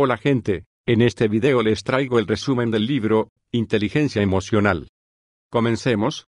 Hola gente, en este video les traigo el resumen del libro, Inteligencia Emocional. Comencemos.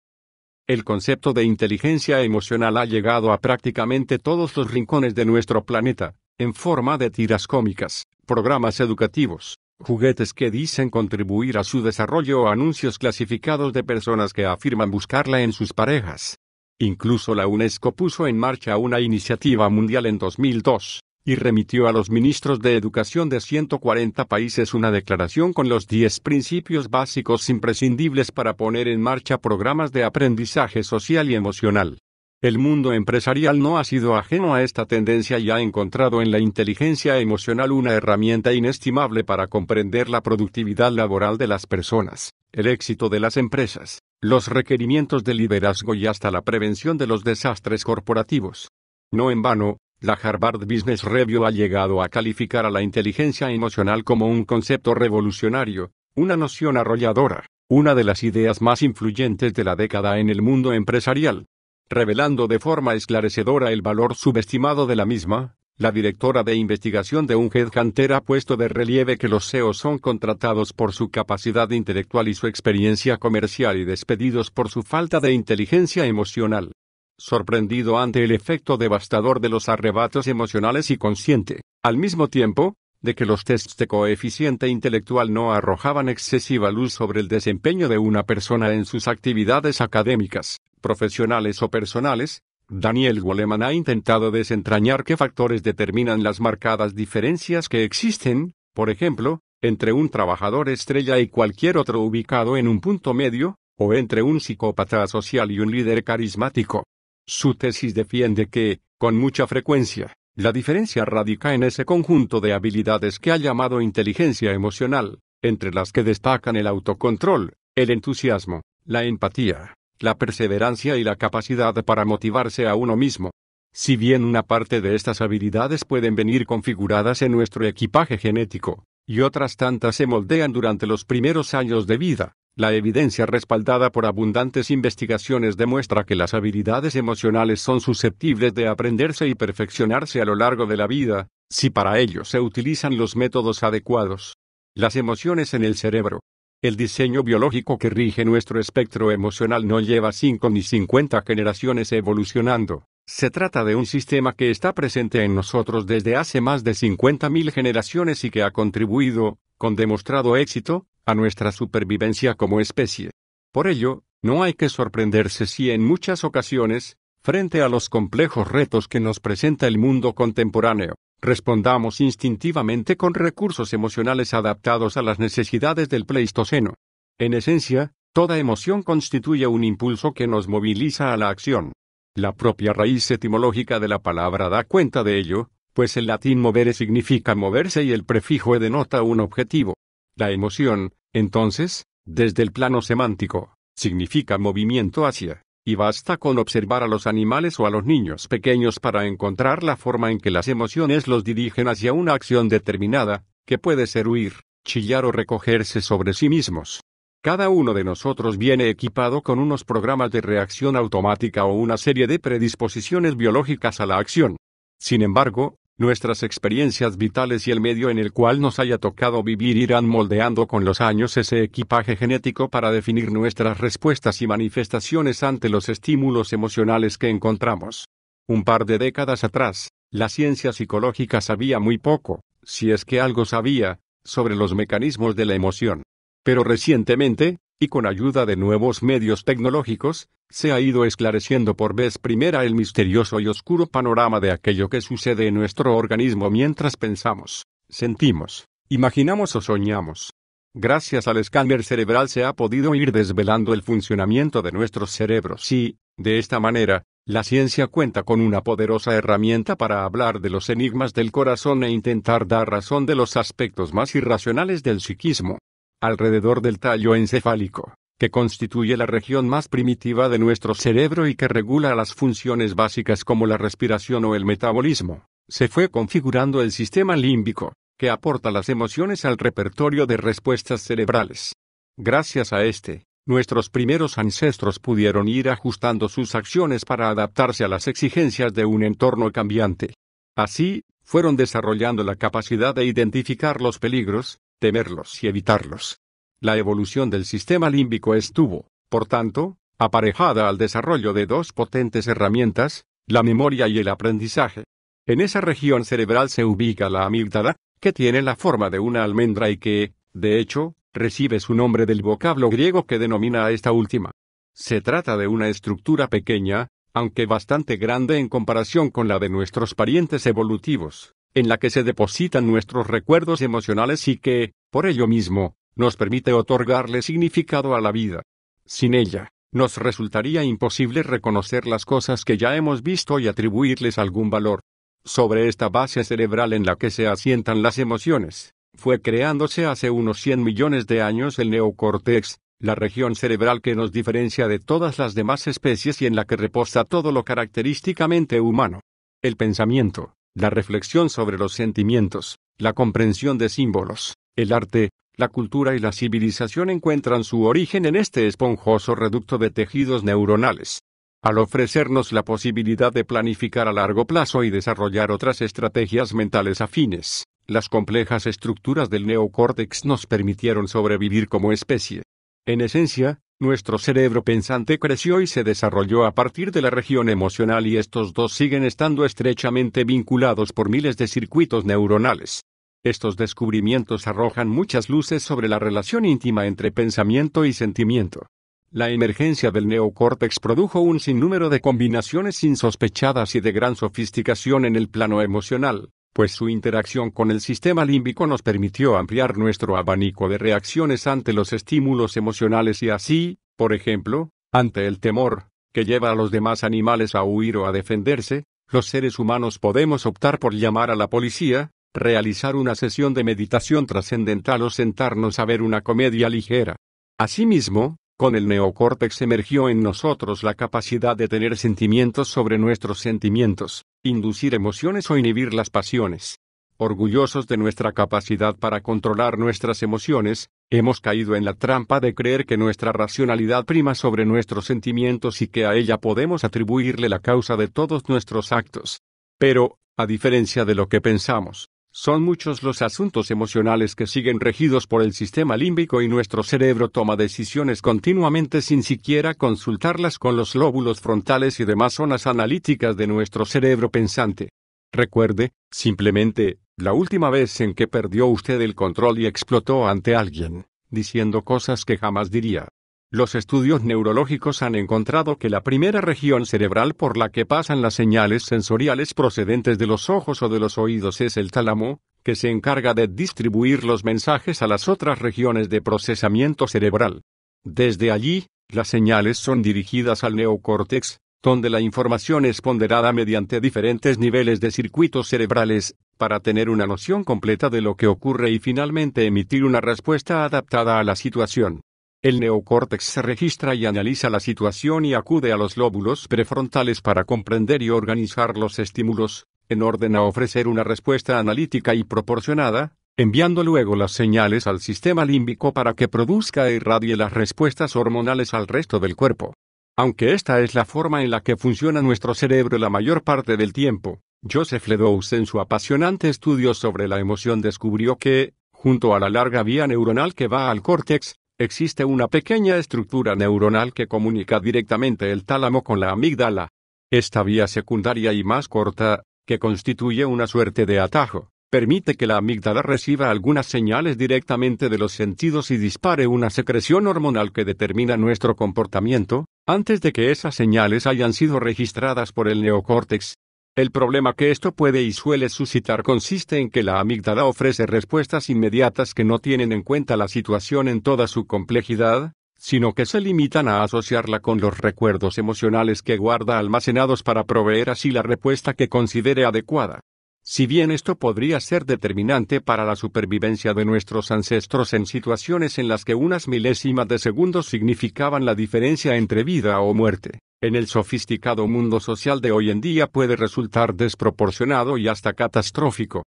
El concepto de inteligencia emocional ha llegado a prácticamente todos los rincones de nuestro planeta, en forma de tiras cómicas, programas educativos, juguetes que dicen contribuir a su desarrollo o anuncios clasificados de personas que afirman buscarla en sus parejas. Incluso la UNESCO puso en marcha una iniciativa mundial en 2002, y remitió a los ministros de Educación de 140 países una declaración con los 10 principios básicos imprescindibles para poner en marcha programas de aprendizaje social y emocional. El mundo empresarial no ha sido ajeno a esta tendencia y ha encontrado en la inteligencia emocional una herramienta inestimable para comprender la productividad laboral de las personas, el éxito de las empresas, los requerimientos de liderazgo y hasta la prevención de los desastres corporativos. No en vano, la Harvard Business Review ha llegado a calificar a la inteligencia emocional como un concepto revolucionario, una noción arrolladora, una de las ideas más influyentes de la década en el mundo empresarial. Revelando de forma esclarecedora el valor subestimado de la misma, la directora de investigación de un headhunter ha puesto de relieve que los CEOs son contratados por su capacidad intelectual y su experiencia comercial y despedidos por su falta de inteligencia emocional sorprendido ante el efecto devastador de los arrebatos emocionales y consciente, al mismo tiempo, de que los tests de coeficiente intelectual no arrojaban excesiva luz sobre el desempeño de una persona en sus actividades académicas, profesionales o personales, Daniel Goleman ha intentado desentrañar qué factores determinan las marcadas diferencias que existen, por ejemplo, entre un trabajador estrella y cualquier otro ubicado en un punto medio, o entre un psicópata social y un líder carismático. Su tesis defiende que, con mucha frecuencia, la diferencia radica en ese conjunto de habilidades que ha llamado inteligencia emocional, entre las que destacan el autocontrol, el entusiasmo, la empatía, la perseverancia y la capacidad para motivarse a uno mismo. Si bien una parte de estas habilidades pueden venir configuradas en nuestro equipaje genético, y otras tantas se moldean durante los primeros años de vida, la evidencia respaldada por abundantes investigaciones demuestra que las habilidades emocionales son susceptibles de aprenderse y perfeccionarse a lo largo de la vida, si para ello se utilizan los métodos adecuados. Las emociones en el cerebro. El diseño biológico que rige nuestro espectro emocional no lleva 5 ni 50 generaciones evolucionando. Se trata de un sistema que está presente en nosotros desde hace más de 50.000 generaciones y que ha contribuido, con demostrado éxito, a nuestra supervivencia como especie. Por ello, no hay que sorprenderse si en muchas ocasiones, frente a los complejos retos que nos presenta el mundo contemporáneo, respondamos instintivamente con recursos emocionales adaptados a las necesidades del Pleistoceno. En esencia, toda emoción constituye un impulso que nos moviliza a la acción. La propia raíz etimológica de la palabra da cuenta de ello, pues el latín movere significa moverse y el prefijo denota un objetivo. La emoción, entonces, desde el plano semántico, significa movimiento hacia, y basta con observar a los animales o a los niños pequeños para encontrar la forma en que las emociones los dirigen hacia una acción determinada, que puede ser huir, chillar o recogerse sobre sí mismos. Cada uno de nosotros viene equipado con unos programas de reacción automática o una serie de predisposiciones biológicas a la acción. Sin embargo, Nuestras experiencias vitales y el medio en el cual nos haya tocado vivir irán moldeando con los años ese equipaje genético para definir nuestras respuestas y manifestaciones ante los estímulos emocionales que encontramos. Un par de décadas atrás, la ciencia psicológica sabía muy poco, si es que algo sabía, sobre los mecanismos de la emoción. Pero recientemente, y con ayuda de nuevos medios tecnológicos, se ha ido esclareciendo por vez primera el misterioso y oscuro panorama de aquello que sucede en nuestro organismo mientras pensamos, sentimos, imaginamos o soñamos. Gracias al escáner cerebral se ha podido ir desvelando el funcionamiento de nuestros cerebros y, de esta manera, la ciencia cuenta con una poderosa herramienta para hablar de los enigmas del corazón e intentar dar razón de los aspectos más irracionales del psiquismo. Alrededor del tallo encefálico, que constituye la región más primitiva de nuestro cerebro y que regula las funciones básicas como la respiración o el metabolismo, se fue configurando el sistema límbico, que aporta las emociones al repertorio de respuestas cerebrales. Gracias a este, nuestros primeros ancestros pudieron ir ajustando sus acciones para adaptarse a las exigencias de un entorno cambiante. Así, fueron desarrollando la capacidad de identificar los peligros, temerlos y evitarlos. La evolución del sistema límbico estuvo, por tanto, aparejada al desarrollo de dos potentes herramientas, la memoria y el aprendizaje. En esa región cerebral se ubica la amígdala, que tiene la forma de una almendra y que, de hecho, recibe su nombre del vocablo griego que denomina a esta última. Se trata de una estructura pequeña, aunque bastante grande en comparación con la de nuestros parientes evolutivos, en la que se depositan nuestros recuerdos emocionales y que, por ello mismo, nos permite otorgarle significado a la vida. Sin ella, nos resultaría imposible reconocer las cosas que ya hemos visto y atribuirles algún valor. Sobre esta base cerebral en la que se asientan las emociones, fue creándose hace unos 100 millones de años el neocórtex, la región cerebral que nos diferencia de todas las demás especies y en la que reposa todo lo característicamente humano. El pensamiento, la reflexión sobre los sentimientos, la comprensión de símbolos, el arte, la cultura y la civilización encuentran su origen en este esponjoso reducto de tejidos neuronales. Al ofrecernos la posibilidad de planificar a largo plazo y desarrollar otras estrategias mentales afines, las complejas estructuras del neocórtex nos permitieron sobrevivir como especie. En esencia, nuestro cerebro pensante creció y se desarrolló a partir de la región emocional y estos dos siguen estando estrechamente vinculados por miles de circuitos neuronales. Estos descubrimientos arrojan muchas luces sobre la relación íntima entre pensamiento y sentimiento. La emergencia del neocórtex produjo un sinnúmero de combinaciones insospechadas y de gran sofisticación en el plano emocional, pues su interacción con el sistema límbico nos permitió ampliar nuestro abanico de reacciones ante los estímulos emocionales y así, por ejemplo, ante el temor, que lleva a los demás animales a huir o a defenderse, los seres humanos podemos optar por llamar a la policía, realizar una sesión de meditación trascendental o sentarnos a ver una comedia ligera. Asimismo, con el neocórtex emergió en nosotros la capacidad de tener sentimientos sobre nuestros sentimientos, inducir emociones o inhibir las pasiones. Orgullosos de nuestra capacidad para controlar nuestras emociones, hemos caído en la trampa de creer que nuestra racionalidad prima sobre nuestros sentimientos y que a ella podemos atribuirle la causa de todos nuestros actos. Pero, a diferencia de lo que pensamos, son muchos los asuntos emocionales que siguen regidos por el sistema límbico y nuestro cerebro toma decisiones continuamente sin siquiera consultarlas con los lóbulos frontales y demás zonas analíticas de nuestro cerebro pensante. Recuerde, simplemente, la última vez en que perdió usted el control y explotó ante alguien, diciendo cosas que jamás diría. Los estudios neurológicos han encontrado que la primera región cerebral por la que pasan las señales sensoriales procedentes de los ojos o de los oídos es el tálamo, que se encarga de distribuir los mensajes a las otras regiones de procesamiento cerebral. Desde allí, las señales son dirigidas al neocórtex, donde la información es ponderada mediante diferentes niveles de circuitos cerebrales, para tener una noción completa de lo que ocurre y finalmente emitir una respuesta adaptada a la situación. El neocórtex se registra y analiza la situación y acude a los lóbulos prefrontales para comprender y organizar los estímulos, en orden a ofrecer una respuesta analítica y proporcionada, enviando luego las señales al sistema límbico para que produzca e irradie las respuestas hormonales al resto del cuerpo. Aunque esta es la forma en la que funciona nuestro cerebro la mayor parte del tiempo, Joseph Ledoux en su apasionante estudio sobre la emoción descubrió que, junto a la larga vía neuronal que va al córtex, Existe una pequeña estructura neuronal que comunica directamente el tálamo con la amígdala. Esta vía secundaria y más corta, que constituye una suerte de atajo, permite que la amígdala reciba algunas señales directamente de los sentidos y dispare una secreción hormonal que determina nuestro comportamiento, antes de que esas señales hayan sido registradas por el neocórtex. El problema que esto puede y suele suscitar consiste en que la amígdala ofrece respuestas inmediatas que no tienen en cuenta la situación en toda su complejidad, sino que se limitan a asociarla con los recuerdos emocionales que guarda almacenados para proveer así la respuesta que considere adecuada. Si bien esto podría ser determinante para la supervivencia de nuestros ancestros en situaciones en las que unas milésimas de segundos significaban la diferencia entre vida o muerte, en el sofisticado mundo social de hoy en día puede resultar desproporcionado y hasta catastrófico.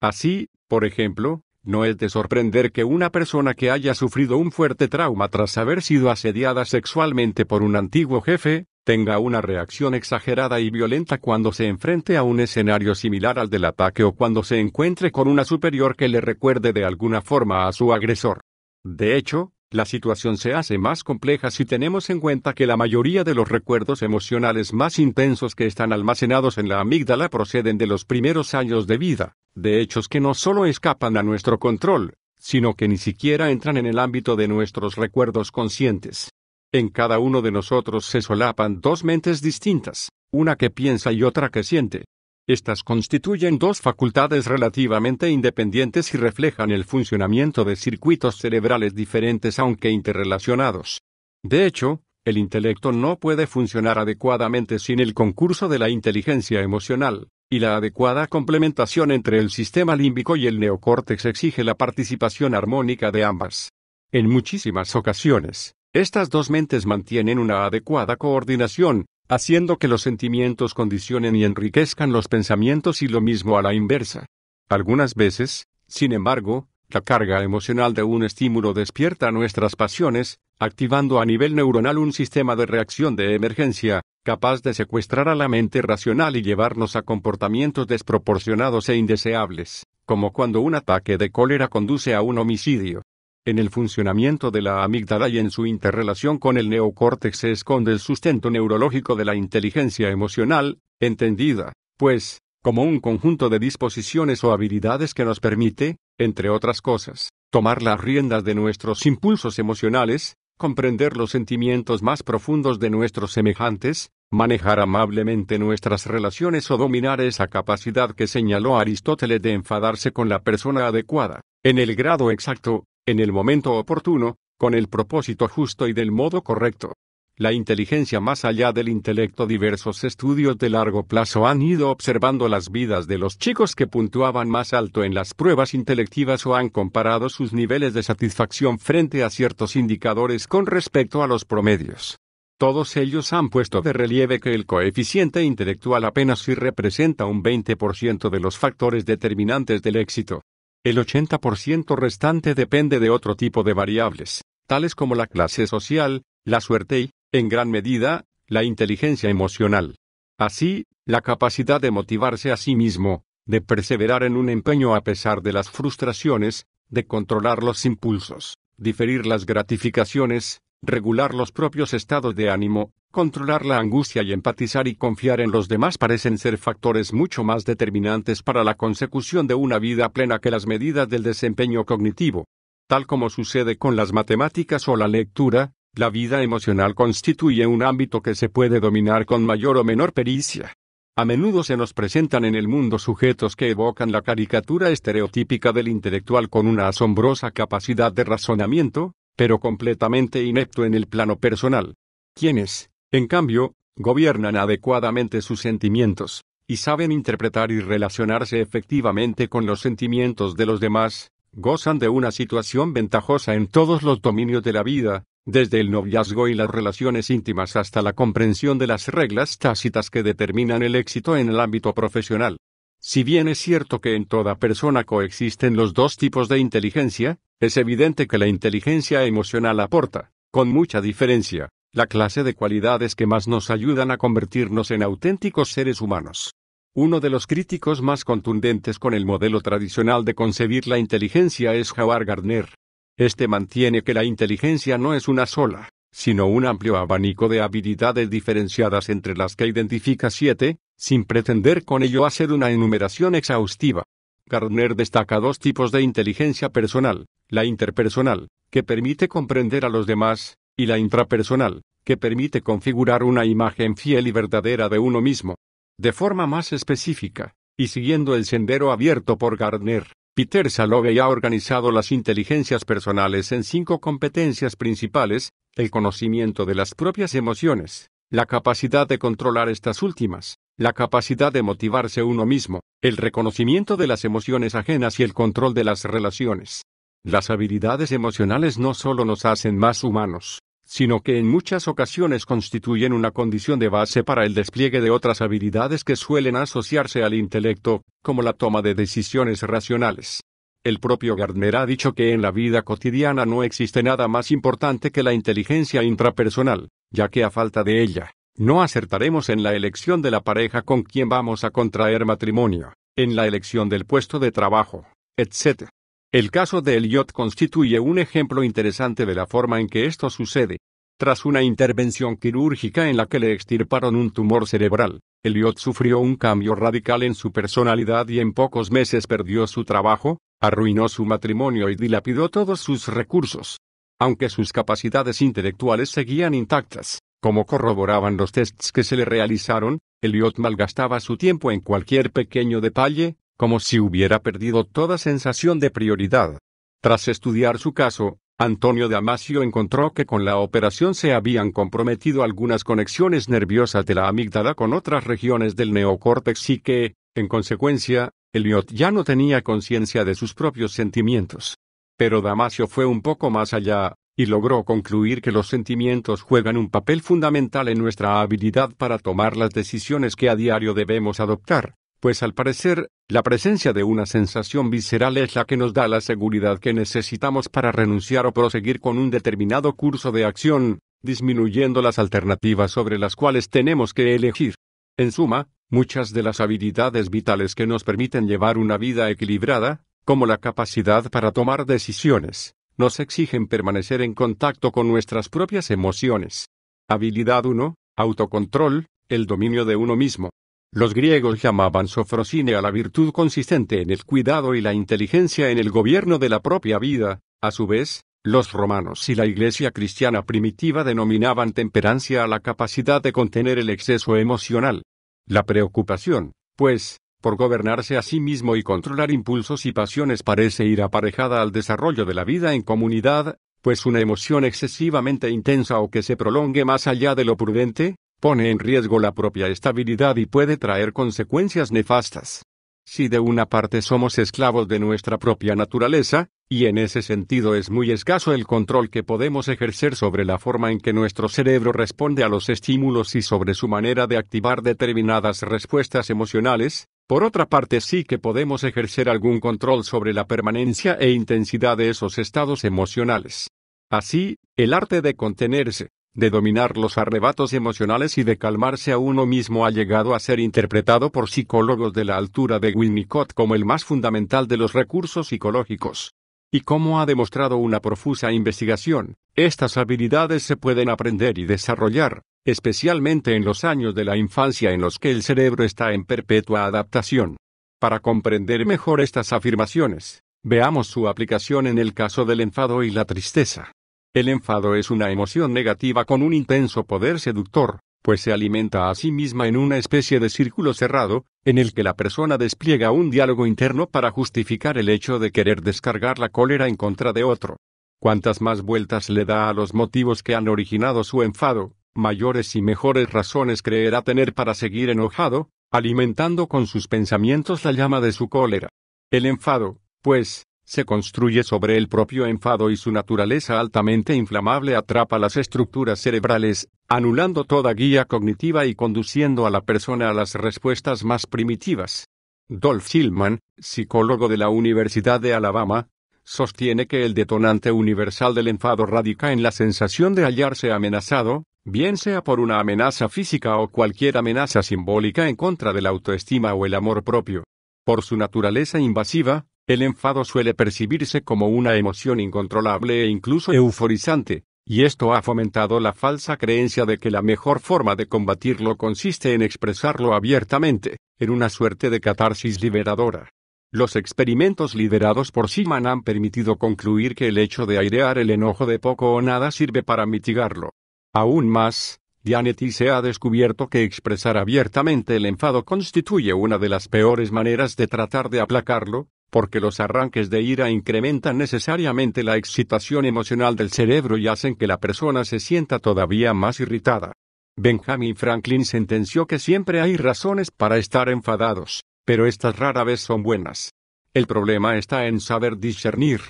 Así, por ejemplo, no es de sorprender que una persona que haya sufrido un fuerte trauma tras haber sido asediada sexualmente por un antiguo jefe, tenga una reacción exagerada y violenta cuando se enfrente a un escenario similar al del ataque o cuando se encuentre con una superior que le recuerde de alguna forma a su agresor. De hecho, la situación se hace más compleja si tenemos en cuenta que la mayoría de los recuerdos emocionales más intensos que están almacenados en la amígdala proceden de los primeros años de vida, de hechos que no solo escapan a nuestro control, sino que ni siquiera entran en el ámbito de nuestros recuerdos conscientes. En cada uno de nosotros se solapan dos mentes distintas, una que piensa y otra que siente. Estas constituyen dos facultades relativamente independientes y reflejan el funcionamiento de circuitos cerebrales diferentes aunque interrelacionados. De hecho, el intelecto no puede funcionar adecuadamente sin el concurso de la inteligencia emocional, y la adecuada complementación entre el sistema límbico y el neocórtex exige la participación armónica de ambas. En muchísimas ocasiones, estas dos mentes mantienen una adecuada coordinación, haciendo que los sentimientos condicionen y enriquezcan los pensamientos y lo mismo a la inversa. Algunas veces, sin embargo, la carga emocional de un estímulo despierta nuestras pasiones, activando a nivel neuronal un sistema de reacción de emergencia, capaz de secuestrar a la mente racional y llevarnos a comportamientos desproporcionados e indeseables, como cuando un ataque de cólera conduce a un homicidio. En el funcionamiento de la amígdala y en su interrelación con el neocórtex se esconde el sustento neurológico de la inteligencia emocional, entendida, pues, como un conjunto de disposiciones o habilidades que nos permite, entre otras cosas, tomar las riendas de nuestros impulsos emocionales, comprender los sentimientos más profundos de nuestros semejantes, manejar amablemente nuestras relaciones o dominar esa capacidad que señaló Aristóteles de enfadarse con la persona adecuada, en el grado exacto, en el momento oportuno, con el propósito justo y del modo correcto. La inteligencia más allá del intelecto Diversos estudios de largo plazo han ido observando las vidas de los chicos que puntuaban más alto en las pruebas intelectivas o han comparado sus niveles de satisfacción frente a ciertos indicadores con respecto a los promedios. Todos ellos han puesto de relieve que el coeficiente intelectual apenas si representa un 20% de los factores determinantes del éxito. El 80% restante depende de otro tipo de variables, tales como la clase social, la suerte y, en gran medida, la inteligencia emocional. Así, la capacidad de motivarse a sí mismo, de perseverar en un empeño a pesar de las frustraciones, de controlar los impulsos, diferir las gratificaciones, regular los propios estados de ánimo, controlar la angustia y empatizar y confiar en los demás parecen ser factores mucho más determinantes para la consecución de una vida plena que las medidas del desempeño cognitivo. Tal como sucede con las matemáticas o la lectura, la vida emocional constituye un ámbito que se puede dominar con mayor o menor pericia. A menudo se nos presentan en el mundo sujetos que evocan la caricatura estereotípica del intelectual con una asombrosa capacidad de razonamiento, pero completamente inepto en el plano personal. Quienes, en cambio, gobiernan adecuadamente sus sentimientos, y saben interpretar y relacionarse efectivamente con los sentimientos de los demás, gozan de una situación ventajosa en todos los dominios de la vida, desde el noviazgo y las relaciones íntimas hasta la comprensión de las reglas tácitas que determinan el éxito en el ámbito profesional. Si bien es cierto que en toda persona coexisten los dos tipos de inteligencia, es evidente que la inteligencia emocional aporta, con mucha diferencia, la clase de cualidades que más nos ayudan a convertirnos en auténticos seres humanos. Uno de los críticos más contundentes con el modelo tradicional de concebir la inteligencia es Howard Gardner. Este mantiene que la inteligencia no es una sola, sino un amplio abanico de habilidades diferenciadas entre las que identifica siete, sin pretender con ello hacer una enumeración exhaustiva. Gardner destaca dos tipos de inteligencia personal, la interpersonal, que permite comprender a los demás, y la intrapersonal, que permite configurar una imagen fiel y verdadera de uno mismo. De forma más específica, y siguiendo el sendero abierto por Gardner, Peter Salovey ha organizado las inteligencias personales en cinco competencias principales, el conocimiento de las propias emociones, la capacidad de controlar estas últimas, la capacidad de motivarse uno mismo, el reconocimiento de las emociones ajenas y el control de las relaciones. Las habilidades emocionales no solo nos hacen más humanos, sino que en muchas ocasiones constituyen una condición de base para el despliegue de otras habilidades que suelen asociarse al intelecto, como la toma de decisiones racionales. El propio Gardner ha dicho que en la vida cotidiana no existe nada más importante que la inteligencia intrapersonal, ya que a falta de ella, no acertaremos en la elección de la pareja con quien vamos a contraer matrimonio, en la elección del puesto de trabajo, etc. El caso de Elliot constituye un ejemplo interesante de la forma en que esto sucede. Tras una intervención quirúrgica en la que le extirparon un tumor cerebral, Elliot sufrió un cambio radical en su personalidad y en pocos meses perdió su trabajo, arruinó su matrimonio y dilapidó todos sus recursos. Aunque sus capacidades intelectuales seguían intactas, como corroboraban los tests que se le realizaron, Elliot malgastaba su tiempo en cualquier pequeño detalle, como si hubiera perdido toda sensación de prioridad. Tras estudiar su caso, Antonio Damasio encontró que con la operación se habían comprometido algunas conexiones nerviosas de la amígdala con otras regiones del neocórtex y que, en consecuencia, el miot ya no tenía conciencia de sus propios sentimientos. Pero Damasio fue un poco más allá, y logró concluir que los sentimientos juegan un papel fundamental en nuestra habilidad para tomar las decisiones que a diario debemos adoptar pues al parecer, la presencia de una sensación visceral es la que nos da la seguridad que necesitamos para renunciar o proseguir con un determinado curso de acción, disminuyendo las alternativas sobre las cuales tenemos que elegir. En suma, muchas de las habilidades vitales que nos permiten llevar una vida equilibrada, como la capacidad para tomar decisiones, nos exigen permanecer en contacto con nuestras propias emociones. Habilidad 1. Autocontrol, el dominio de uno mismo. Los griegos llamaban sofrocine a la virtud consistente en el cuidado y la inteligencia en el gobierno de la propia vida, a su vez, los romanos y la iglesia cristiana primitiva denominaban temperancia a la capacidad de contener el exceso emocional. La preocupación, pues, por gobernarse a sí mismo y controlar impulsos y pasiones parece ir aparejada al desarrollo de la vida en comunidad, pues una emoción excesivamente intensa o que se prolongue más allá de lo prudente, pone en riesgo la propia estabilidad y puede traer consecuencias nefastas. Si de una parte somos esclavos de nuestra propia naturaleza, y en ese sentido es muy escaso el control que podemos ejercer sobre la forma en que nuestro cerebro responde a los estímulos y sobre su manera de activar determinadas respuestas emocionales, por otra parte sí que podemos ejercer algún control sobre la permanencia e intensidad de esos estados emocionales. Así, el arte de contenerse, de dominar los arrebatos emocionales y de calmarse a uno mismo ha llegado a ser interpretado por psicólogos de la altura de Winnicott como el más fundamental de los recursos psicológicos. Y como ha demostrado una profusa investigación, estas habilidades se pueden aprender y desarrollar, especialmente en los años de la infancia en los que el cerebro está en perpetua adaptación. Para comprender mejor estas afirmaciones, veamos su aplicación en el caso del enfado y la tristeza. El enfado es una emoción negativa con un intenso poder seductor, pues se alimenta a sí misma en una especie de círculo cerrado, en el que la persona despliega un diálogo interno para justificar el hecho de querer descargar la cólera en contra de otro. Cuantas más vueltas le da a los motivos que han originado su enfado, mayores y mejores razones creerá tener para seguir enojado, alimentando con sus pensamientos la llama de su cólera. El enfado, pues, se construye sobre el propio enfado y su naturaleza altamente inflamable atrapa las estructuras cerebrales, anulando toda guía cognitiva y conduciendo a la persona a las respuestas más primitivas. Dolph Hillman, psicólogo de la Universidad de Alabama, sostiene que el detonante universal del enfado radica en la sensación de hallarse amenazado, bien sea por una amenaza física o cualquier amenaza simbólica en contra de la autoestima o el amor propio. Por su naturaleza invasiva, el enfado suele percibirse como una emoción incontrolable e incluso euforizante, y esto ha fomentado la falsa creencia de que la mejor forma de combatirlo consiste en expresarlo abiertamente, en una suerte de catarsis liberadora. Los experimentos liderados por Siman han permitido concluir que el hecho de airear el enojo de poco o nada sirve para mitigarlo. Aún más, Dianetti se ha descubierto que expresar abiertamente el enfado constituye una de las peores maneras de tratar de aplacarlo, porque los arranques de ira incrementan necesariamente la excitación emocional del cerebro y hacen que la persona se sienta todavía más irritada. Benjamin Franklin sentenció que siempre hay razones para estar enfadados, pero estas rara vez son buenas. El problema está en saber discernir.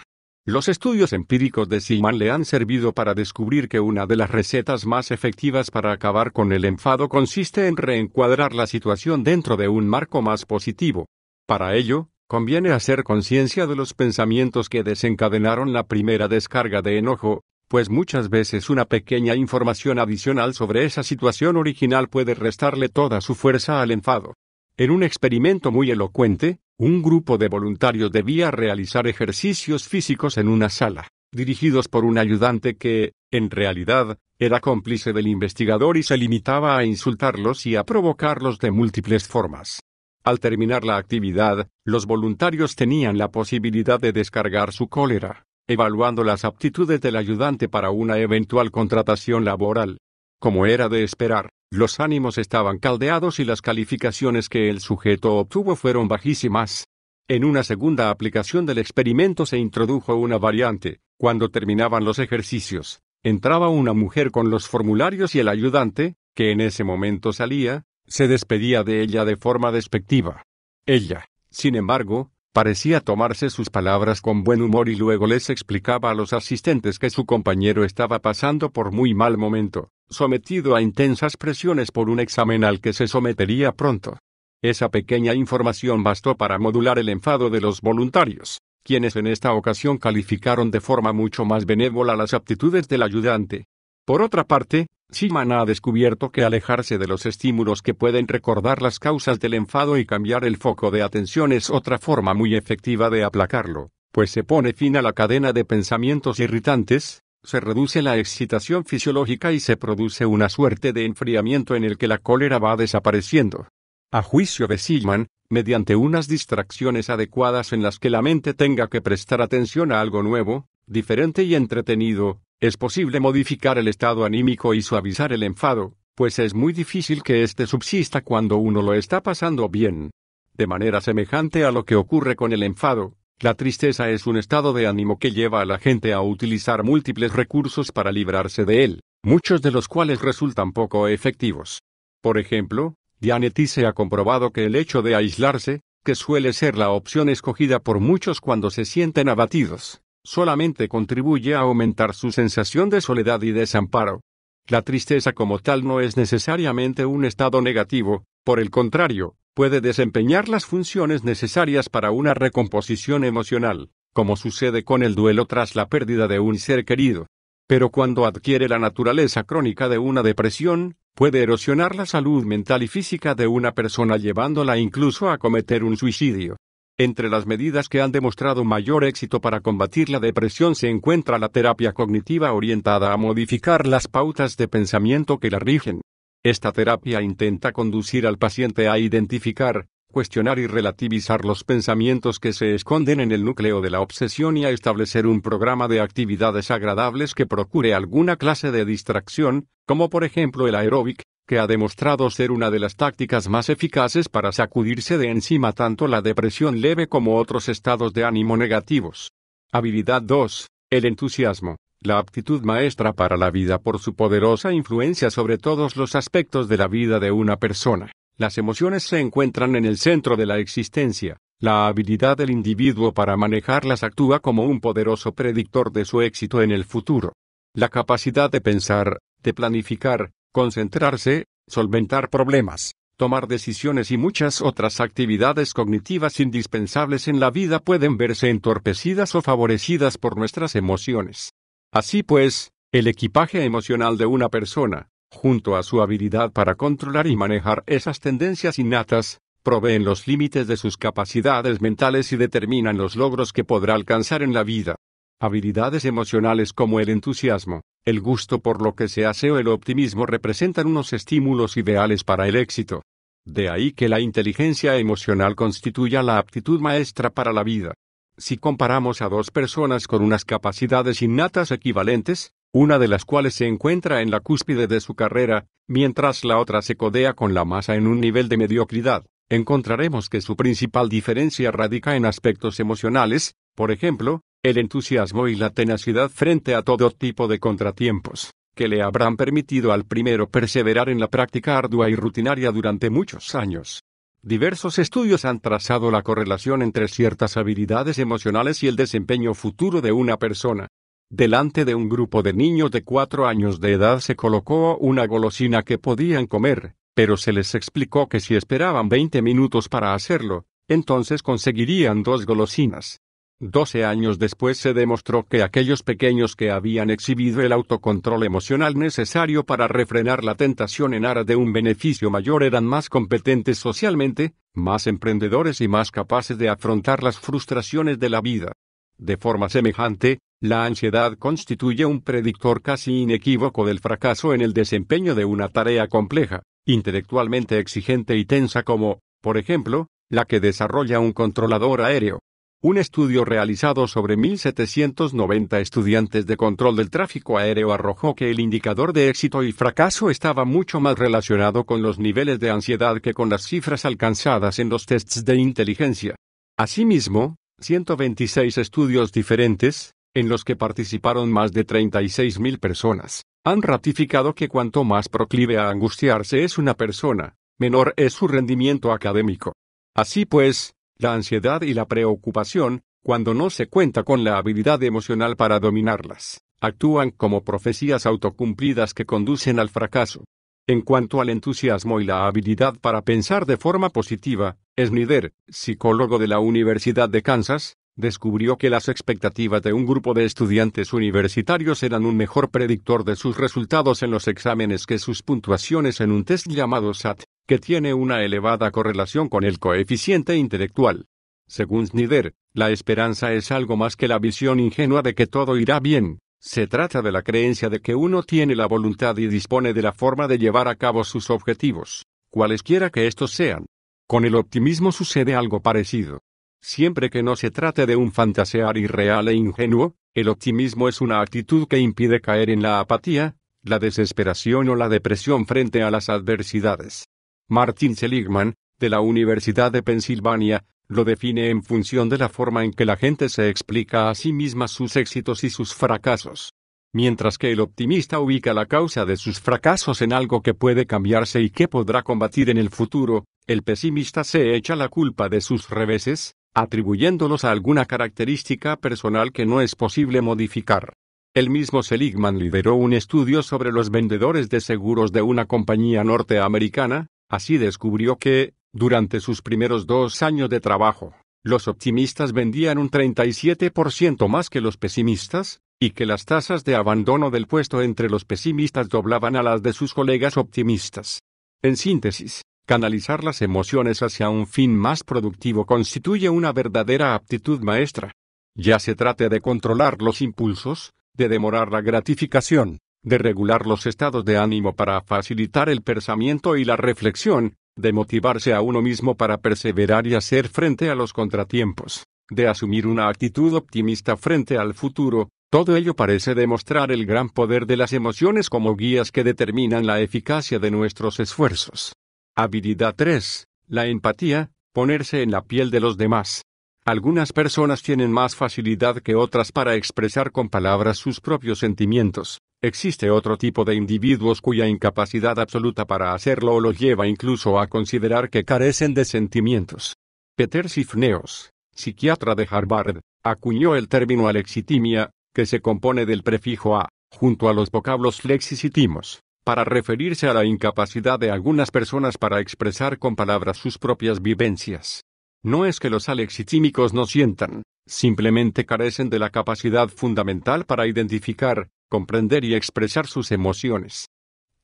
Los estudios empíricos de Simon le han servido para descubrir que una de las recetas más efectivas para acabar con el enfado consiste en reencuadrar la situación dentro de un marco más positivo. Para ello, Conviene hacer conciencia de los pensamientos que desencadenaron la primera descarga de enojo, pues muchas veces una pequeña información adicional sobre esa situación original puede restarle toda su fuerza al enfado. En un experimento muy elocuente, un grupo de voluntarios debía realizar ejercicios físicos en una sala, dirigidos por un ayudante que, en realidad, era cómplice del investigador y se limitaba a insultarlos y a provocarlos de múltiples formas. Al terminar la actividad, los voluntarios tenían la posibilidad de descargar su cólera, evaluando las aptitudes del ayudante para una eventual contratación laboral. Como era de esperar, los ánimos estaban caldeados y las calificaciones que el sujeto obtuvo fueron bajísimas. En una segunda aplicación del experimento se introdujo una variante. Cuando terminaban los ejercicios, entraba una mujer con los formularios y el ayudante, que en ese momento salía, se despedía de ella de forma despectiva. Ella, sin embargo, parecía tomarse sus palabras con buen humor y luego les explicaba a los asistentes que su compañero estaba pasando por muy mal momento, sometido a intensas presiones por un examen al que se sometería pronto. Esa pequeña información bastó para modular el enfado de los voluntarios, quienes en esta ocasión calificaron de forma mucho más benévola las aptitudes del ayudante. Por otra parte, Sigman ha descubierto que alejarse de los estímulos que pueden recordar las causas del enfado y cambiar el foco de atención es otra forma muy efectiva de aplacarlo, pues se pone fin a la cadena de pensamientos irritantes, se reduce la excitación fisiológica y se produce una suerte de enfriamiento en el que la cólera va desapareciendo. A juicio de Sigman, mediante unas distracciones adecuadas en las que la mente tenga que prestar atención a algo nuevo, diferente y entretenido, es posible modificar el estado anímico y suavizar el enfado, pues es muy difícil que éste subsista cuando uno lo está pasando bien. De manera semejante a lo que ocurre con el enfado, la tristeza es un estado de ánimo que lleva a la gente a utilizar múltiples recursos para librarse de él, muchos de los cuales resultan poco efectivos. Por ejemplo, Dianetti se ha comprobado que el hecho de aislarse, que suele ser la opción escogida por muchos cuando se sienten abatidos, solamente contribuye a aumentar su sensación de soledad y desamparo. La tristeza como tal no es necesariamente un estado negativo, por el contrario, puede desempeñar las funciones necesarias para una recomposición emocional, como sucede con el duelo tras la pérdida de un ser querido. Pero cuando adquiere la naturaleza crónica de una depresión, puede erosionar la salud mental y física de una persona llevándola incluso a cometer un suicidio. Entre las medidas que han demostrado mayor éxito para combatir la depresión se encuentra la terapia cognitiva orientada a modificar las pautas de pensamiento que la rigen. Esta terapia intenta conducir al paciente a identificar, cuestionar y relativizar los pensamientos que se esconden en el núcleo de la obsesión y a establecer un programa de actividades agradables que procure alguna clase de distracción, como por ejemplo el aeróbic, que ha demostrado ser una de las tácticas más eficaces para sacudirse de encima tanto la depresión leve como otros estados de ánimo negativos. Habilidad 2. El entusiasmo, la aptitud maestra para la vida por su poderosa influencia sobre todos los aspectos de la vida de una persona. Las emociones se encuentran en el centro de la existencia. La habilidad del individuo para manejarlas actúa como un poderoso predictor de su éxito en el futuro. La capacidad de pensar, de planificar, concentrarse, solventar problemas, tomar decisiones y muchas otras actividades cognitivas indispensables en la vida pueden verse entorpecidas o favorecidas por nuestras emociones. Así pues, el equipaje emocional de una persona, junto a su habilidad para controlar y manejar esas tendencias innatas, proveen los límites de sus capacidades mentales y determinan los logros que podrá alcanzar en la vida. Habilidades emocionales como el entusiasmo, el gusto por lo que se hace o el optimismo representan unos estímulos ideales para el éxito. De ahí que la inteligencia emocional constituya la aptitud maestra para la vida. Si comparamos a dos personas con unas capacidades innatas equivalentes, una de las cuales se encuentra en la cúspide de su carrera, mientras la otra se codea con la masa en un nivel de mediocridad, encontraremos que su principal diferencia radica en aspectos emocionales, por ejemplo, el entusiasmo y la tenacidad frente a todo tipo de contratiempos, que le habrán permitido al primero perseverar en la práctica ardua y rutinaria durante muchos años. Diversos estudios han trazado la correlación entre ciertas habilidades emocionales y el desempeño futuro de una persona. Delante de un grupo de niños de cuatro años de edad se colocó una golosina que podían comer, pero se les explicó que si esperaban 20 minutos para hacerlo, entonces conseguirían dos golosinas. Doce años después se demostró que aquellos pequeños que habían exhibido el autocontrol emocional necesario para refrenar la tentación en aras de un beneficio mayor eran más competentes socialmente, más emprendedores y más capaces de afrontar las frustraciones de la vida. De forma semejante, la ansiedad constituye un predictor casi inequívoco del fracaso en el desempeño de una tarea compleja, intelectualmente exigente y tensa como, por ejemplo, la que desarrolla un controlador aéreo. Un estudio realizado sobre 1.790 estudiantes de control del tráfico aéreo arrojó que el indicador de éxito y fracaso estaba mucho más relacionado con los niveles de ansiedad que con las cifras alcanzadas en los tests de inteligencia. Asimismo, 126 estudios diferentes, en los que participaron más de 36.000 personas, han ratificado que cuanto más proclive a angustiarse es una persona, menor es su rendimiento académico. Así pues, la ansiedad y la preocupación, cuando no se cuenta con la habilidad emocional para dominarlas, actúan como profecías autocumplidas que conducen al fracaso. En cuanto al entusiasmo y la habilidad para pensar de forma positiva, Schneider, psicólogo de la Universidad de Kansas, descubrió que las expectativas de un grupo de estudiantes universitarios eran un mejor predictor de sus resultados en los exámenes que sus puntuaciones en un test llamado SAT que tiene una elevada correlación con el coeficiente intelectual. Según Snider, la esperanza es algo más que la visión ingenua de que todo irá bien. Se trata de la creencia de que uno tiene la voluntad y dispone de la forma de llevar a cabo sus objetivos, cualesquiera que estos sean. Con el optimismo sucede algo parecido. Siempre que no se trate de un fantasear irreal e ingenuo, el optimismo es una actitud que impide caer en la apatía, la desesperación o la depresión frente a las adversidades. Martin Seligman, de la Universidad de Pensilvania, lo define en función de la forma en que la gente se explica a sí misma sus éxitos y sus fracasos. Mientras que el optimista ubica la causa de sus fracasos en algo que puede cambiarse y que podrá combatir en el futuro, el pesimista se echa la culpa de sus reveses, atribuyéndolos a alguna característica personal que no es posible modificar. El mismo Seligman lideró un estudio sobre los vendedores de seguros de una compañía norteamericana, Así descubrió que, durante sus primeros dos años de trabajo, los optimistas vendían un 37% más que los pesimistas, y que las tasas de abandono del puesto entre los pesimistas doblaban a las de sus colegas optimistas. En síntesis, canalizar las emociones hacia un fin más productivo constituye una verdadera aptitud maestra. Ya se trate de controlar los impulsos, de demorar la gratificación, de regular los estados de ánimo para facilitar el pensamiento y la reflexión, de motivarse a uno mismo para perseverar y hacer frente a los contratiempos, de asumir una actitud optimista frente al futuro, todo ello parece demostrar el gran poder de las emociones como guías que determinan la eficacia de nuestros esfuerzos. Habilidad 3. La empatía, ponerse en la piel de los demás. Algunas personas tienen más facilidad que otras para expresar con palabras sus propios sentimientos. Existe otro tipo de individuos cuya incapacidad absoluta para hacerlo los lleva incluso a considerar que carecen de sentimientos. Peter Sifneos, psiquiatra de Harvard, acuñó el término alexitimia, que se compone del prefijo a, junto a los vocablos lexicitimos, para referirse a la incapacidad de algunas personas para expresar con palabras sus propias vivencias. No es que los alexitímicos no sientan, simplemente carecen de la capacidad fundamental para identificar, comprender y expresar sus emociones.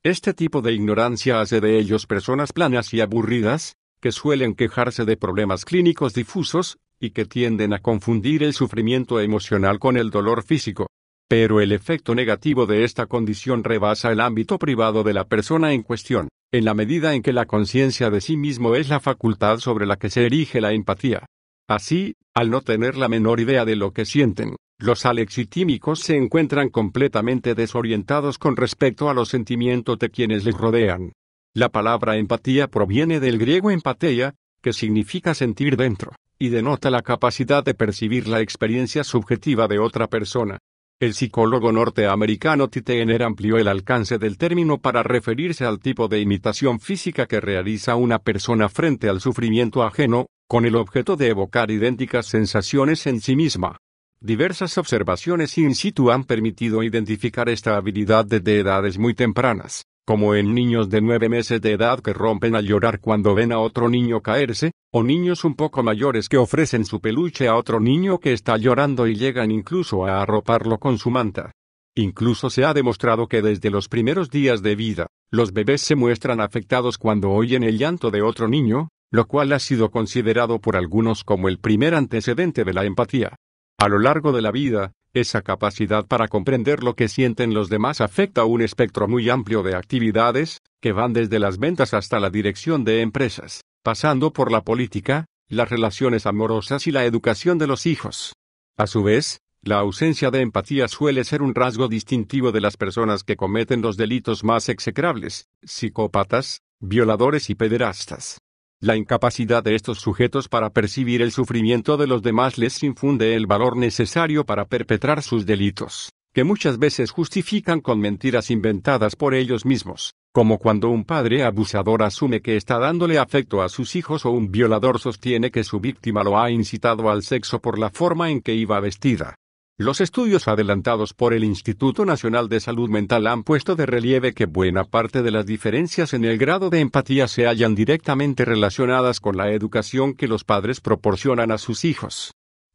Este tipo de ignorancia hace de ellos personas planas y aburridas, que suelen quejarse de problemas clínicos difusos, y que tienden a confundir el sufrimiento emocional con el dolor físico. Pero el efecto negativo de esta condición rebasa el ámbito privado de la persona en cuestión en la medida en que la conciencia de sí mismo es la facultad sobre la que se erige la empatía. Así, al no tener la menor idea de lo que sienten, los alexitímicos se encuentran completamente desorientados con respecto a los sentimientos de quienes les rodean. La palabra empatía proviene del griego empateia, que significa sentir dentro, y denota la capacidad de percibir la experiencia subjetiva de otra persona. El psicólogo norteamericano Titener amplió el alcance del término para referirse al tipo de imitación física que realiza una persona frente al sufrimiento ajeno, con el objeto de evocar idénticas sensaciones en sí misma. Diversas observaciones in situ han permitido identificar esta habilidad desde edades muy tempranas como en niños de nueve meses de edad que rompen al llorar cuando ven a otro niño caerse, o niños un poco mayores que ofrecen su peluche a otro niño que está llorando y llegan incluso a arroparlo con su manta. Incluso se ha demostrado que desde los primeros días de vida, los bebés se muestran afectados cuando oyen el llanto de otro niño, lo cual ha sido considerado por algunos como el primer antecedente de la empatía. A lo largo de la vida, esa capacidad para comprender lo que sienten los demás afecta un espectro muy amplio de actividades, que van desde las ventas hasta la dirección de empresas, pasando por la política, las relaciones amorosas y la educación de los hijos. A su vez, la ausencia de empatía suele ser un rasgo distintivo de las personas que cometen los delitos más execrables, psicópatas, violadores y pederastas. La incapacidad de estos sujetos para percibir el sufrimiento de los demás les infunde el valor necesario para perpetrar sus delitos, que muchas veces justifican con mentiras inventadas por ellos mismos, como cuando un padre abusador asume que está dándole afecto a sus hijos o un violador sostiene que su víctima lo ha incitado al sexo por la forma en que iba vestida. Los estudios adelantados por el Instituto Nacional de Salud Mental han puesto de relieve que buena parte de las diferencias en el grado de empatía se hallan directamente relacionadas con la educación que los padres proporcionan a sus hijos.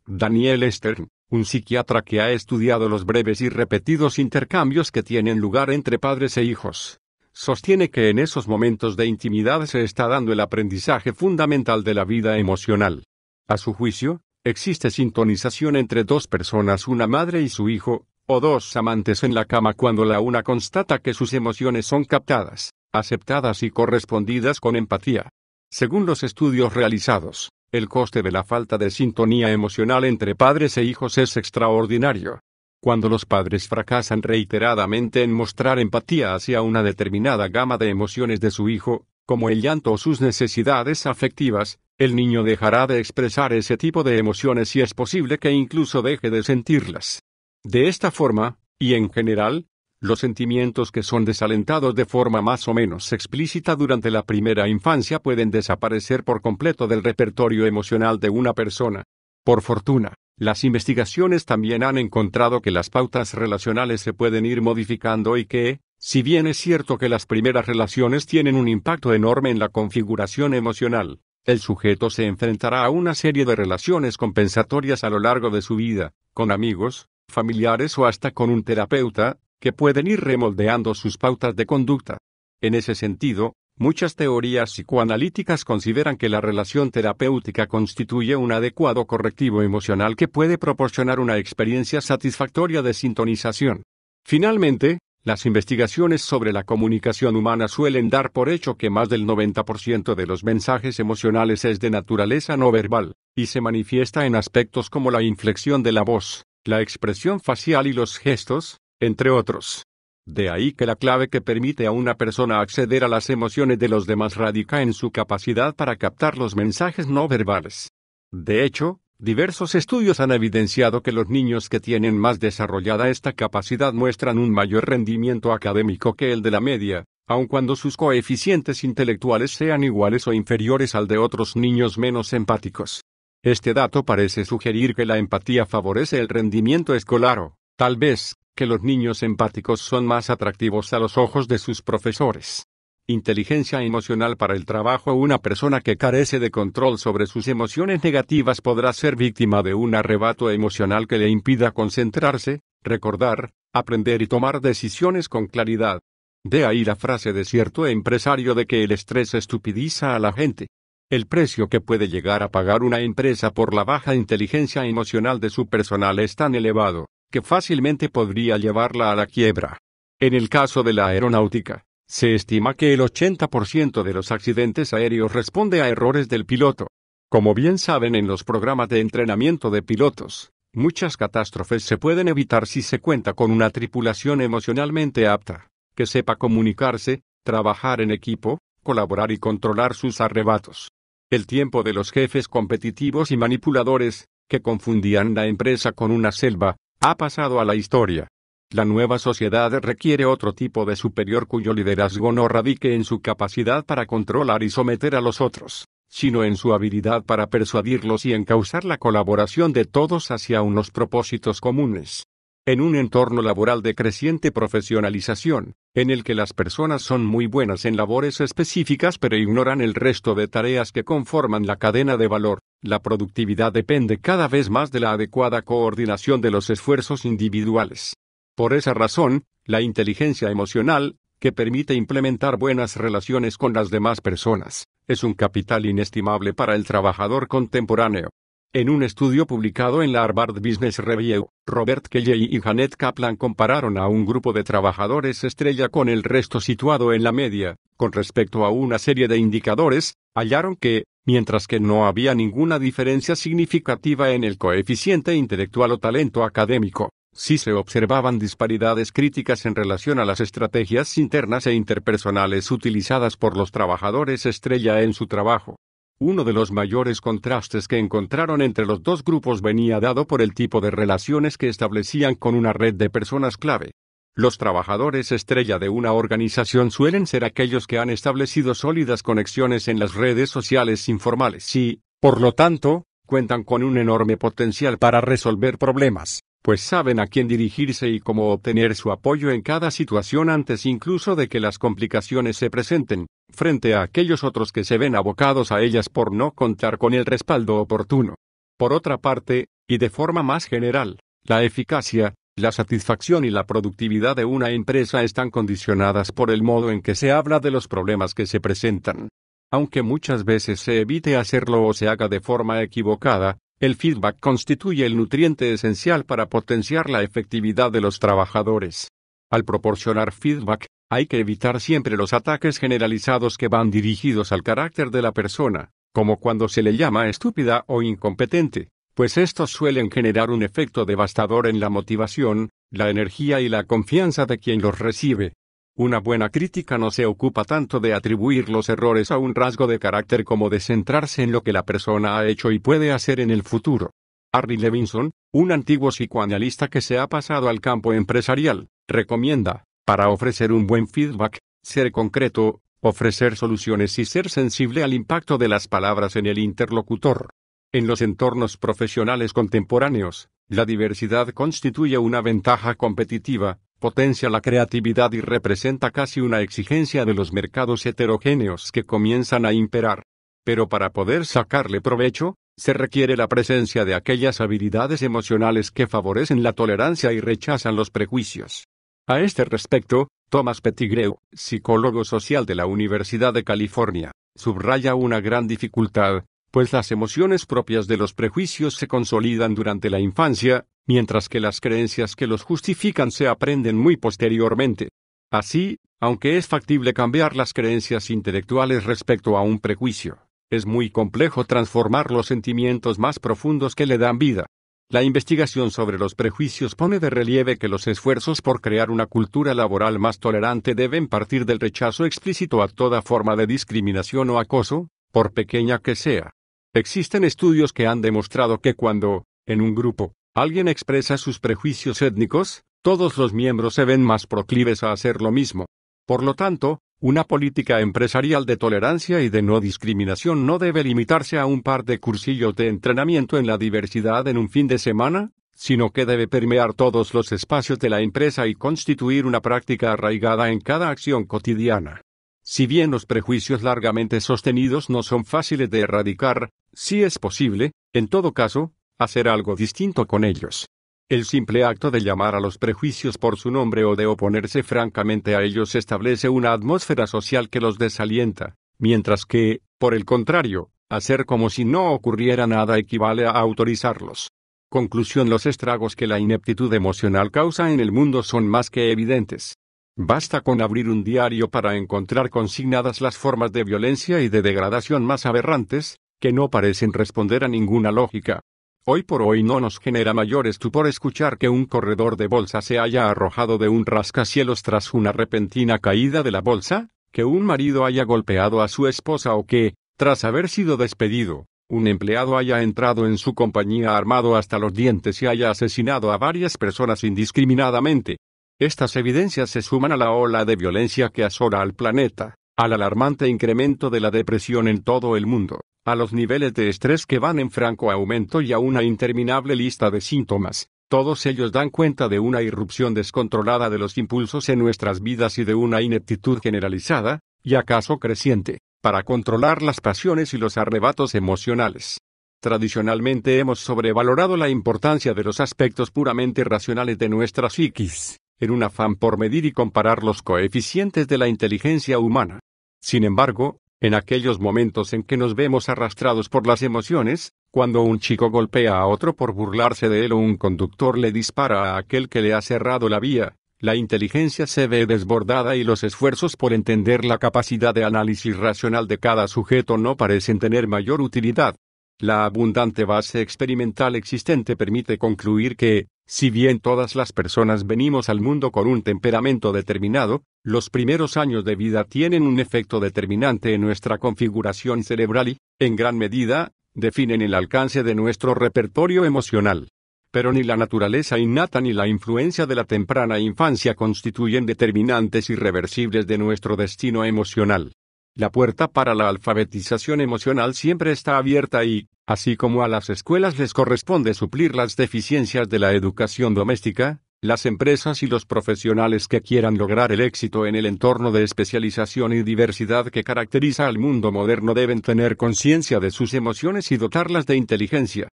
Daniel Stern, un psiquiatra que ha estudiado los breves y repetidos intercambios que tienen lugar entre padres e hijos, sostiene que en esos momentos de intimidad se está dando el aprendizaje fundamental de la vida emocional. A su juicio, Existe sintonización entre dos personas, una madre y su hijo, o dos amantes en la cama cuando la una constata que sus emociones son captadas, aceptadas y correspondidas con empatía. Según los estudios realizados, el coste de la falta de sintonía emocional entre padres e hijos es extraordinario. Cuando los padres fracasan reiteradamente en mostrar empatía hacia una determinada gama de emociones de su hijo, como el llanto o sus necesidades afectivas, el niño dejará de expresar ese tipo de emociones y es posible que incluso deje de sentirlas. De esta forma, y en general, los sentimientos que son desalentados de forma más o menos explícita durante la primera infancia pueden desaparecer por completo del repertorio emocional de una persona. Por fortuna, las investigaciones también han encontrado que las pautas relacionales se pueden ir modificando y que, si bien es cierto que las primeras relaciones tienen un impacto enorme en la configuración emocional, el sujeto se enfrentará a una serie de relaciones compensatorias a lo largo de su vida, con amigos, familiares o hasta con un terapeuta, que pueden ir remoldeando sus pautas de conducta. En ese sentido, muchas teorías psicoanalíticas consideran que la relación terapéutica constituye un adecuado correctivo emocional que puede proporcionar una experiencia satisfactoria de sintonización. Finalmente, las investigaciones sobre la comunicación humana suelen dar por hecho que más del 90% de los mensajes emocionales es de naturaleza no verbal, y se manifiesta en aspectos como la inflexión de la voz, la expresión facial y los gestos, entre otros. De ahí que la clave que permite a una persona acceder a las emociones de los demás radica en su capacidad para captar los mensajes no verbales. De hecho, Diversos estudios han evidenciado que los niños que tienen más desarrollada esta capacidad muestran un mayor rendimiento académico que el de la media, aun cuando sus coeficientes intelectuales sean iguales o inferiores al de otros niños menos empáticos. Este dato parece sugerir que la empatía favorece el rendimiento escolar o, tal vez, que los niños empáticos son más atractivos a los ojos de sus profesores. Inteligencia emocional para el trabajo. Una persona que carece de control sobre sus emociones negativas podrá ser víctima de un arrebato emocional que le impida concentrarse, recordar, aprender y tomar decisiones con claridad. De ahí la frase de cierto empresario de que el estrés estupidiza a la gente. El precio que puede llegar a pagar una empresa por la baja inteligencia emocional de su personal es tan elevado, que fácilmente podría llevarla a la quiebra. En el caso de la aeronáutica, se estima que el 80% de los accidentes aéreos responde a errores del piloto. Como bien saben en los programas de entrenamiento de pilotos, muchas catástrofes se pueden evitar si se cuenta con una tripulación emocionalmente apta, que sepa comunicarse, trabajar en equipo, colaborar y controlar sus arrebatos. El tiempo de los jefes competitivos y manipuladores, que confundían la empresa con una selva, ha pasado a la historia. La nueva sociedad requiere otro tipo de superior cuyo liderazgo no radique en su capacidad para controlar y someter a los otros, sino en su habilidad para persuadirlos y encauzar la colaboración de todos hacia unos propósitos comunes. En un entorno laboral de creciente profesionalización, en el que las personas son muy buenas en labores específicas pero ignoran el resto de tareas que conforman la cadena de valor, la productividad depende cada vez más de la adecuada coordinación de los esfuerzos individuales. Por esa razón, la inteligencia emocional, que permite implementar buenas relaciones con las demás personas, es un capital inestimable para el trabajador contemporáneo. En un estudio publicado en la Harvard Business Review, Robert Kelly y Janet Kaplan compararon a un grupo de trabajadores estrella con el resto situado en la media. Con respecto a una serie de indicadores, hallaron que, mientras que no había ninguna diferencia significativa en el coeficiente intelectual o talento académico, Sí se observaban disparidades críticas en relación a las estrategias internas e interpersonales utilizadas por los trabajadores estrella en su trabajo. Uno de los mayores contrastes que encontraron entre los dos grupos venía dado por el tipo de relaciones que establecían con una red de personas clave. Los trabajadores estrella de una organización suelen ser aquellos que han establecido sólidas conexiones en las redes sociales informales y, por lo tanto, cuentan con un enorme potencial para resolver problemas pues saben a quién dirigirse y cómo obtener su apoyo en cada situación antes incluso de que las complicaciones se presenten, frente a aquellos otros que se ven abocados a ellas por no contar con el respaldo oportuno. Por otra parte, y de forma más general, la eficacia, la satisfacción y la productividad de una empresa están condicionadas por el modo en que se habla de los problemas que se presentan. Aunque muchas veces se evite hacerlo o se haga de forma equivocada, el feedback constituye el nutriente esencial para potenciar la efectividad de los trabajadores. Al proporcionar feedback, hay que evitar siempre los ataques generalizados que van dirigidos al carácter de la persona, como cuando se le llama estúpida o incompetente, pues estos suelen generar un efecto devastador en la motivación, la energía y la confianza de quien los recibe. Una buena crítica no se ocupa tanto de atribuir los errores a un rasgo de carácter como de centrarse en lo que la persona ha hecho y puede hacer en el futuro. Harry Levinson, un antiguo psicoanalista que se ha pasado al campo empresarial, recomienda, para ofrecer un buen feedback, ser concreto, ofrecer soluciones y ser sensible al impacto de las palabras en el interlocutor. En los entornos profesionales contemporáneos, la diversidad constituye una ventaja competitiva, potencia la creatividad y representa casi una exigencia de los mercados heterogéneos que comienzan a imperar. Pero para poder sacarle provecho, se requiere la presencia de aquellas habilidades emocionales que favorecen la tolerancia y rechazan los prejuicios. A este respecto, Thomas Pettigrew, psicólogo social de la Universidad de California, subraya una gran dificultad, pues las emociones propias de los prejuicios se consolidan durante la infancia, mientras que las creencias que los justifican se aprenden muy posteriormente. Así, aunque es factible cambiar las creencias intelectuales respecto a un prejuicio, es muy complejo transformar los sentimientos más profundos que le dan vida. La investigación sobre los prejuicios pone de relieve que los esfuerzos por crear una cultura laboral más tolerante deben partir del rechazo explícito a toda forma de discriminación o acoso, por pequeña que sea. Existen estudios que han demostrado que cuando, en un grupo, alguien expresa sus prejuicios étnicos, todos los miembros se ven más proclives a hacer lo mismo. Por lo tanto, una política empresarial de tolerancia y de no discriminación no debe limitarse a un par de cursillos de entrenamiento en la diversidad en un fin de semana, sino que debe permear todos los espacios de la empresa y constituir una práctica arraigada en cada acción cotidiana. Si bien los prejuicios largamente sostenidos no son fáciles de erradicar, si es posible, en todo caso, hacer algo distinto con ellos. El simple acto de llamar a los prejuicios por su nombre o de oponerse francamente a ellos establece una atmósfera social que los desalienta, mientras que, por el contrario, hacer como si no ocurriera nada equivale a autorizarlos. Conclusión Los estragos que la ineptitud emocional causa en el mundo son más que evidentes. Basta con abrir un diario para encontrar consignadas las formas de violencia y de degradación más aberrantes, que no parecen responder a ninguna lógica. Hoy por hoy no nos genera mayor estupor escuchar que un corredor de bolsa se haya arrojado de un rascacielos tras una repentina caída de la bolsa, que un marido haya golpeado a su esposa o que, tras haber sido despedido, un empleado haya entrado en su compañía armado hasta los dientes y haya asesinado a varias personas indiscriminadamente. Estas evidencias se suman a la ola de violencia que azora al planeta, al alarmante incremento de la depresión en todo el mundo, a los niveles de estrés que van en franco aumento y a una interminable lista de síntomas. Todos ellos dan cuenta de una irrupción descontrolada de los impulsos en nuestras vidas y de una ineptitud generalizada, y acaso creciente, para controlar las pasiones y los arrebatos emocionales. Tradicionalmente hemos sobrevalorado la importancia de los aspectos puramente racionales de nuestra psiquis, en un afán por medir y comparar los coeficientes de la inteligencia humana. Sin embargo, en aquellos momentos en que nos vemos arrastrados por las emociones, cuando un chico golpea a otro por burlarse de él o un conductor le dispara a aquel que le ha cerrado la vía, la inteligencia se ve desbordada y los esfuerzos por entender la capacidad de análisis racional de cada sujeto no parecen tener mayor utilidad. La abundante base experimental existente permite concluir que, si bien todas las personas venimos al mundo con un temperamento determinado, los primeros años de vida tienen un efecto determinante en nuestra configuración cerebral y, en gran medida, definen el alcance de nuestro repertorio emocional. Pero ni la naturaleza innata ni la influencia de la temprana infancia constituyen determinantes irreversibles de nuestro destino emocional. La puerta para la alfabetización emocional siempre está abierta y, así como a las escuelas les corresponde suplir las deficiencias de la educación doméstica, las empresas y los profesionales que quieran lograr el éxito en el entorno de especialización y diversidad que caracteriza al mundo moderno deben tener conciencia de sus emociones y dotarlas de inteligencia.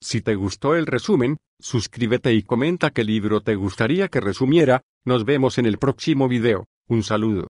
Si te gustó el resumen, suscríbete y comenta qué libro te gustaría que resumiera, nos vemos en el próximo video, un saludo.